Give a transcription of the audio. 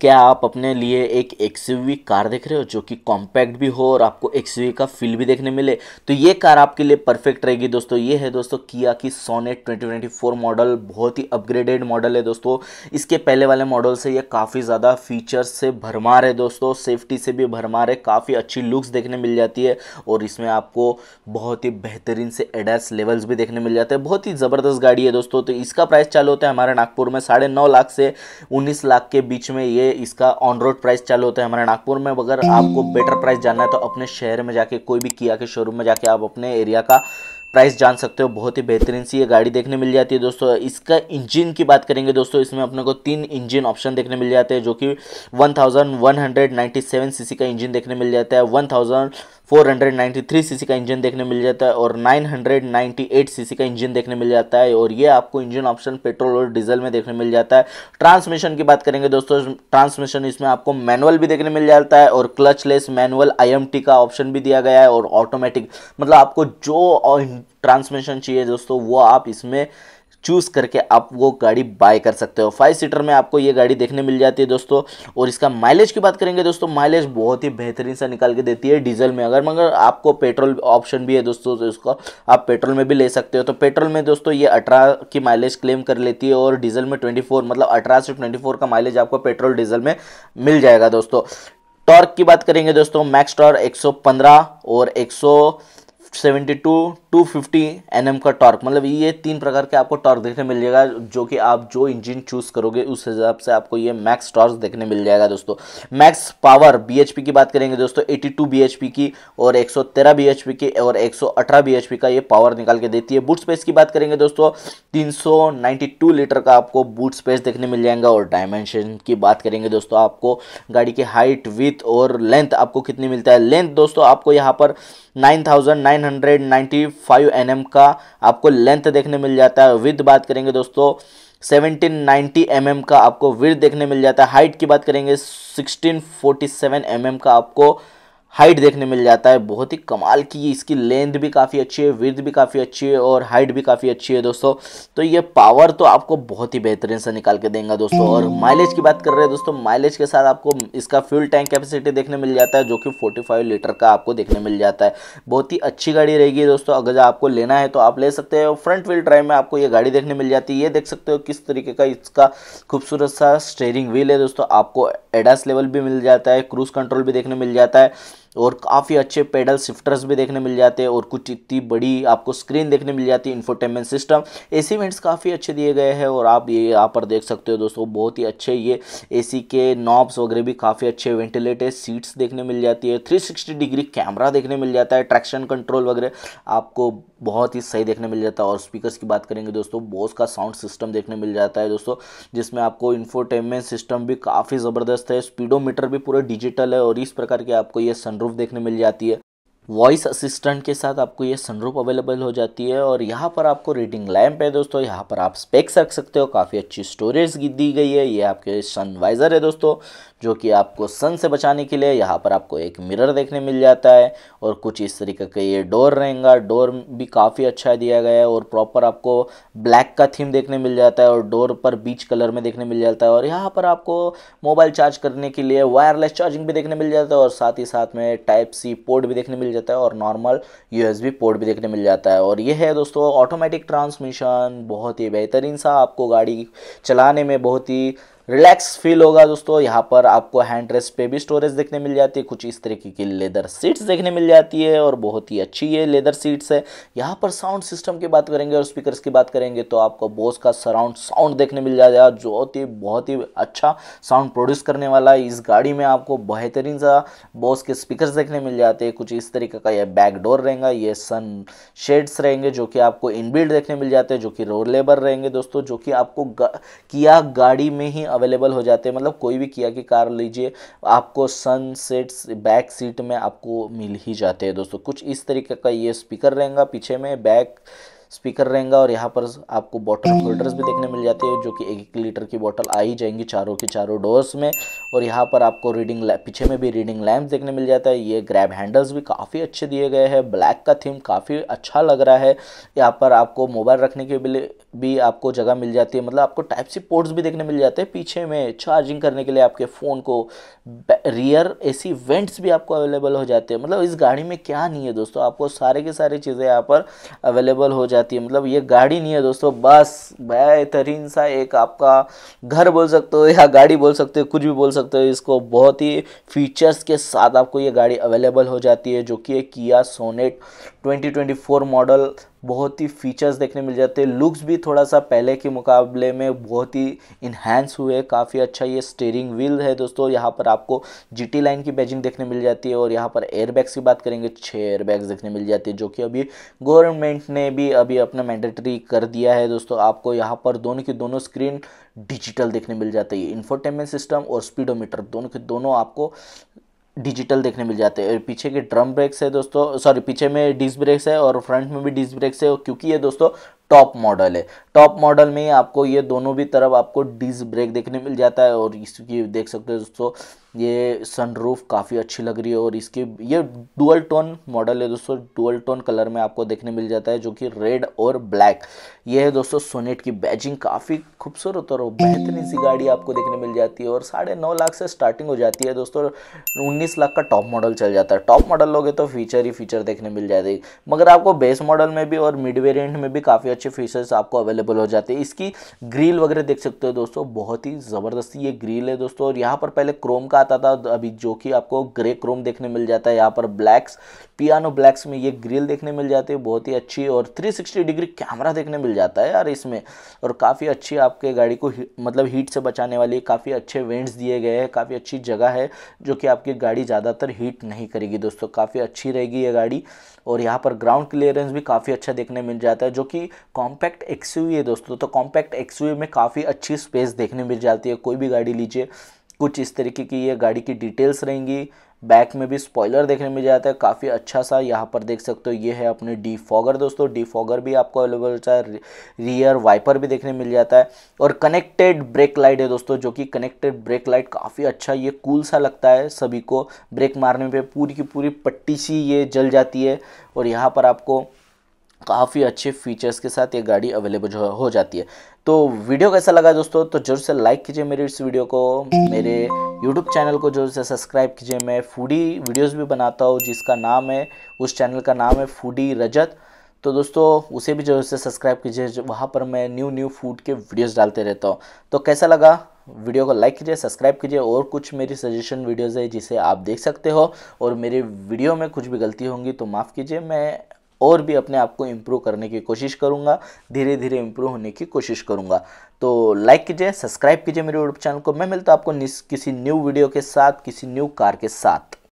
क्या आप अपने लिए एक एक्स कार देख रहे हो जो कि कॉम्पैक्ट भी हो और आपको एक्स का फील भी देखने मिले तो ये कार आपके लिए परफेक्ट रहेगी दोस्तों ये है दोस्तों किया की सोनेट 2024 मॉडल बहुत ही अपग्रेडेड मॉडल है दोस्तों इसके पहले वाले मॉडल से ये काफ़ी ज़्यादा फीचर्स से भरमार है दोस्तों सेफ्टी से भी भरमार है काफ़ी अच्छी लुक्स देखने मिल जाती है और इसमें आपको बहुत ही बेहतरीन से एडेस लेवल्स भी देखने मिल जाते हैं बहुत ही ज़बरदस्त गाड़ी है दोस्तों तो इसका प्राइस चालू होता है हमारे नागपुर में साढ़े लाख से उन्नीस लाख के बीच में ये इसका ऑन रोड प्राइस चालू होता है हमारे नागपुर में अगर आपको बेटर प्राइस जानना है तो अपने शहर में जाके कोई भी किया के शोरूम में जाके आप अपने एरिया का प्राइस जान सकते हो बहुत ही बेहतरीन सी ये गाड़ी देखने मिल जाती है दोस्तों इसका इंजन की बात करेंगे दोस्तों इसमें अपने को तीन इंजन ऑप्शन देखने मिल जाते हैं जो कि 1197 सीसी का इंजन देखने मिल जाता है 493 सीसी का इंजन देखने मिल जाता है और 998 सीसी का इंजन देखने मिल जाता है और ये आपको इंजन ऑप्शन पेट्रोल और डीजल में देखने मिल जाता है ट्रांसमिशन की बात करेंगे दोस्तों ट्रांसमिशन इसमें आपको मैनुअल भी देखने मिल जाता है और क्लचलेस मैनुअल आई का ऑप्शन भी दिया गया है और ऑटोमेटिक मतलब आपको जो ट्रांसमिशन चाहिए दोस्तों वो आप इसमें चूज़ करके आप वो गाड़ी बाय कर सकते हो फाइव सीटर में आपको ये गाड़ी देखने मिल जाती है दोस्तों और इसका माइलेज की बात करेंगे दोस्तों माइलेज बहुत ही बेहतरीन सा निकाल के देती है डीजल में अगर मगर आपको पेट्रोल ऑप्शन भी है दोस्तों तो इसको आप पेट्रोल में भी ले सकते हो तो पेट्रोल में दोस्तों ये अठारह की माइलेज क्लेम कर लेती है और डीजल में ट्वेंटी मतलब अठारह से ट्वेंटी का माइलेज आपको पेट्रोल डीजल में मिल जाएगा दोस्तों टॉर्क की बात करेंगे दोस्तों मैक्स टॉर्क एक और एक seventy two two fifty N M का टॉर्क मतलब ये तीन प्रकार के आपको टॉर्क देखने मिल जाएगा जो कि आप जो इंजन चूज़ करोगे उस हिसाब से आपको ये मैक्स टॉर्क देखने मिल जाएगा दोस्तों max power B H P की बात करेंगे दोस्तों eighty two B H P की और एक सौ तेरह बी एच पी की और एक सौ अठारह बी एच पी का ये पावर निकाल के देती है बूट स्पेस की बात करेंगे दोस्तों तीन सौ टू लीटर का आपको बूट स्पेस देखने मिल जाएगा और डायमेंशन की बात करेंगे दोस्तों आपको गाड़ी की हाइट विथ और लेंथ आपको कितनी मिलता है लेंथ दोस्तों आपको यहाँ पर नाइन थाउजेंड नाइन 995 एनएम का आपको लेंथ देखने मिल जाता है विद बात करेंगे दोस्तों 1790 mm का आपको विर देखने मिल जाता है हाइट की बात करेंगे 1647 mm का आपको हाइट देखने मिल जाता है बहुत ही कमाल की इसकी लेंथ भी काफ़ी अच्छी है विर्थ भी काफ़ी अच्छी है और हाइट भी काफ़ी अच्छी है दोस्तों तो ये पावर तो आपको बहुत ही बेहतरीन से निकाल के देंगे दोस्तों और माइलेज की बात कर रहे हैं दोस्तों माइलेज के साथ आपको इसका फ्यूल टैंक कैपेसिटी देखने मिल जाता है जो कि फोर्टी लीटर का आपको देखने मिल जाता है बहुत ही अच्छी गाड़ी रहेगी दोस्तों अगर आपको लेना है तो आप ले सकते हो फ्रंट व्हील ड्राइव में आपको ये गाड़ी देखने मिल जाती है ये देख सकते हो किस तरीके का इसका खूबसूरत सा स्टेयरिंग व्हील है दोस्तों आपको एडास लेवल भी मिल जाता है क्रूज कंट्रोल भी देखने मिल जाता है और काफ़ी अच्छे पेडल शिफ्टर्स भी देखने मिल जाते हैं और कुछ इतनी बड़ी आपको स्क्रीन देखने मिल जाती है इन्फोटेनमेंट सिस्टम सी वेंट्स काफ़ी अच्छे दिए गए हैं और आप ये यहाँ पर देख सकते हो दोस्तों बहुत ही अच्छे ये सी के नॉब्स वगैरह भी काफ़ी अच्छे वेंटिलेटर सीट्स देखने मिल जाती है सिक्सटी डिग्री कैमरा देखने मिल जाता है ट्रैक्शन कंट्रोल वगैरह आपको बहुत ही सही देखने मिल जाता है और स्पीकर्स की बात करेंगे दोस्तों बोस का साउंड सिस्टम देखने मिल जाता है दोस्तों जिसमें आपको इन्फोटेनमेंट सिस्टम भी काफ़ी ज़बरदस्त है स्पीडोमीटर भी पूरा डिजिटल है और इस प्रकार के आपको ये सनरूफ प्रूफ देखने मिल जाती है वॉइस असिस्टेंट के साथ आपको ये सनरूफ अवेलेबल हो जाती है और यहाँ पर आपको रीडिंग लैम्प है दोस्तों यहाँ पर आप स्पेक्स रख सकते हो काफ़ी अच्छी स्टोरेज दी गई है ये आपके सन वाइजर है दोस्तों जो कि आपको सन से बचाने के लिए यहाँ पर आपको एक मिरर देखने मिल जाता है और कुछ इस तरीके का ये डोर रहेगा डोर भी काफ़ी अच्छा दिया गया है और प्रॉपर आपको ब्लैक का थीम देखने मिल जाता है और डोर पर बीच कलर में देखने मिल जाता है और यहाँ पर आपको मोबाइल चार्ज करने के लिए वायरलेस चार्जिंग भी देखने मिल जाता है और साथ ही साथ में टाइप सी पोर्ट भी देखने मिल जाता है और नॉर्मल यूएसबी पोर्ट भी देखने मिल जाता है और ये है दोस्तों ऑटोमेटिक ट्रांसमिशन बहुत ही बेहतरीन सा आपको गाड़ी चलाने में बहुत ही रिलैक्स फील होगा दोस्तों यहाँ पर आपको हैंड रेस्ट पे भी स्टोरेज देखने मिल जाती है कुछ इस तरीके की लेदर सीट्स देखने मिल जाती है और बहुत ही अच्छी ये लेदर सीट्स है यहाँ पर साउंड सिस्टम की बात करेंगे और स्पीकर्स की बात करेंगे तो आपको बोस का सराउंड साउंड देखने मिल जाएगा जो ही बहुत ही अच्छा साउंड प्रोड्यूस करने वाला है इस गाड़ी में आपको बेहतरीन सा बोस के स्पीकर देखने मिल जाते हैं कुछ इस तरीके का यह बैकडोर रहेंगे रहेगा ये सन शेड्स रहेंगे जो कि आपको इनबिल्ड देखने मिल जाते हैं जो कि रोलेबर रहेंगे दोस्तों जो कि आपको किया गाड़ी में ही अवेलेबल हो जाते हैं मतलब कोई भी किया की कार लीजिए आपको सन सेट्स बैक सीट में आपको मिल ही जाते हैं दोस्तों कुछ इस तरीके का ये स्पीकर रहेगा पीछे में बैक स्पीकर रहेगा और यहाँ पर आपको बॉटल होल्डर्स भी देखने मिल जाते हैं जो कि एक एक लीटर की बॉटल आ ही जाएंगी चारों के चारों डोर्स में और यहाँ पर आपको रीडिंग पीछे में भी रीडिंग लैम्प देखने मिल जाता है ये ग्रैब हैंडल्स भी काफ़ी अच्छे दिए गए हैं ब्लैक का थीम काफ़ी अच्छा लग रहा है यहाँ पर आपको मोबाइल रखने के लिए भी आपको जगह मिल जाती है मतलब आपको टाइप सी पोर्ट्स भी देखने मिल जाते हैं पीछे में चार्जिंग करने के लिए आपके फ़ोन को रियर एसी वेंट्स भी आपको अवेलेबल हो जाते हैं मतलब इस गाड़ी में क्या नहीं है दोस्तों आपको सारे के सारे चीज़ें यहाँ पर अवेलेबल हो जाती जाती है मतलब ये गाड़ी नहीं है दोस्तों बस बेहतरीन सा एक आपका घर बोल सकते हो या गाड़ी बोल सकते हो कुछ भी बोल सकते हो इसको बहुत ही फीचर्स के साथ आपको ये गाड़ी अवेलेबल हो जाती है जो कि किया सोनेट 2024 मॉडल बहुत ही फीचर्स देखने मिल जाते हैं लुक्स भी थोड़ा सा पहले के मुकाबले में बहुत ही इन्हेंस हुए काफ़ी अच्छा ये स्टेयरिंग व्हील है दोस्तों यहाँ पर आपको जीटी लाइन की बैजिंग देखने मिल जाती है और यहाँ पर एयरबैग्स की बात करेंगे छः एयरबैग्स देखने मिल जाती है जो कि अभी गवर्नमेंट ने भी अभी अपना मैंडेटरी कर दिया है दोस्तों आपको यहाँ पर दोनों की दोनों स्क्रीन डिजिटल देखने मिल जाती है इन्फोटेनमेंट सिस्टम और स्पीडोमीटर दोनों के दोनों आपको डिजिटल देखने मिल जाते हैं पीछे के ड्रम ब्रेक्स है दोस्तों सॉरी पीछे में डिस्क ब्रेक्स है और फ्रंट में भी डिस्क ब्रेक्स है क्योंकि ये दोस्तों टॉप मॉडल है टॉप मॉडल में आपको ये दोनों भी तरफ आपको डिस्क ब्रेक देखने मिल जाता है और इसकी देख सकते हो दोस्तों ये सनरूफ काफ़ी अच्छी लग रही है और इसकी ये डुअल टोन मॉडल है दोस्तों डुअल टोन कलर में आपको देखने मिल जाता है जो कि रेड और ब्लैक ये है दोस्तों सोनेट की बैजिंग काफ़ी खूबसूरत और बेहतरीन सी गाड़ी आपको देखने मिल जाती है और साढ़े नौ लाख से स्टार्टिंग हो जाती है दोस्तों उन्नीस लाख का टॉप मॉडल चल जाता है टॉप मॉडल लोगे तो फीचर ही फीचर देखने मिल जाती मगर आपको बेस मॉडल में भी और मिड वेरियंट में भी काफ़ी अच्छे फीचर्स आपको अवेलेबल हो जाते हैं इसकी ग्रिल वगैरह देख सकते हो दोस्तों बहुत ही ज़बरदस्ती ये ग्रिल है दोस्तों और यहाँ पर पहले क्रोम का आता था तो अभी जो कि आपको ग्रे क्रोम देखने मिल जाता है यहाँ पर ब्लैक्स पियानो ब्लैक्स में ये ग्रिल देखने मिल जाते हैं बहुत ही अच्छी और 360 डिग्री कैमरा देखने मिल जाता है यार इसमें और काफ़ी अच्छी आपके गाड़ी को ही, मतलब हीट से बचाने वाली काफ़ी अच्छे वेंट्स दिए गए हैं काफ़ी अच्छी जगह है जो कि आपकी गाड़ी ज़्यादातर हीट नहीं करेगी दोस्तों काफ़ी अच्छी रहेगी ये गाड़ी और यहाँ पर ग्राउंड क्लियरेंस भी काफ़ी अच्छा देखने मिल जाता है जो कि कॉम्पैक्ट एक्स है दोस्तों तो कॉम्पैक्ट एक्स में काफ़ी अच्छी स्पेस देखने मिल जाती है कोई भी गाड़ी लीजिए कुछ इस तरीके की ये गाड़ी की डिटेल्स रहेंगी बैक में भी स्पॉइलर देखने में जाता है काफ़ी अच्छा सा यहाँ पर देख सकते हो ये है अपने डी फॉगर दोस्तों डी फॉगर भी आपको अवेलेबल होता है रियर वाइपर भी देखने मिल जाता है और कनेक्टेड ब्रेक लाइट है दोस्तों जो कि कनेक्टेड ब्रेक लाइट काफ़ी अच्छा ये कूल सा लगता है सभी को ब्रेक मारने पर पूरी की पूरी पट्टी सी ये जल जाती है और यहाँ पर आपको काफ़ी अच्छे फीचर्स के साथ ये गाड़ी अवेलेबल हो जाती है तो वीडियो कैसा लगा दोस्तों तो जरूर से लाइक कीजिए मेरे इस वीडियो को मेरे यूट्यूब चैनल को जरूर से सब्सक्राइब कीजिए मैं फूडी वीडियोस भी बनाता हूँ जिसका नाम है उस चैनल का नाम है फूडी रजत तो दोस्तों उसे भी जरूर से सब्सक्राइब कीजिए वहाँ पर मैं न्यू न्यू फूड के वीडियोज़ डालते रहता हूँ तो कैसा लगा वीडियो को लाइक कीजिए सब्सक्राइब कीजिए और कुछ मेरी सजेशन वीडियोज़ है जिसे आप देख सकते हो और मेरे वीडियो में कुछ भी गलती होंगी तो माफ़ कीजिए मैं और भी अपने आप को इम्प्रूव करने की कोशिश करूँगा धीरे धीरे इम्प्रूव होने की कोशिश करूँगा तो लाइक कीजिए सब्सक्राइब कीजिए मेरे यूट्यूब चैनल को मैं मिलता हूँ आपको किसी न्यू वीडियो के साथ किसी न्यू कार के साथ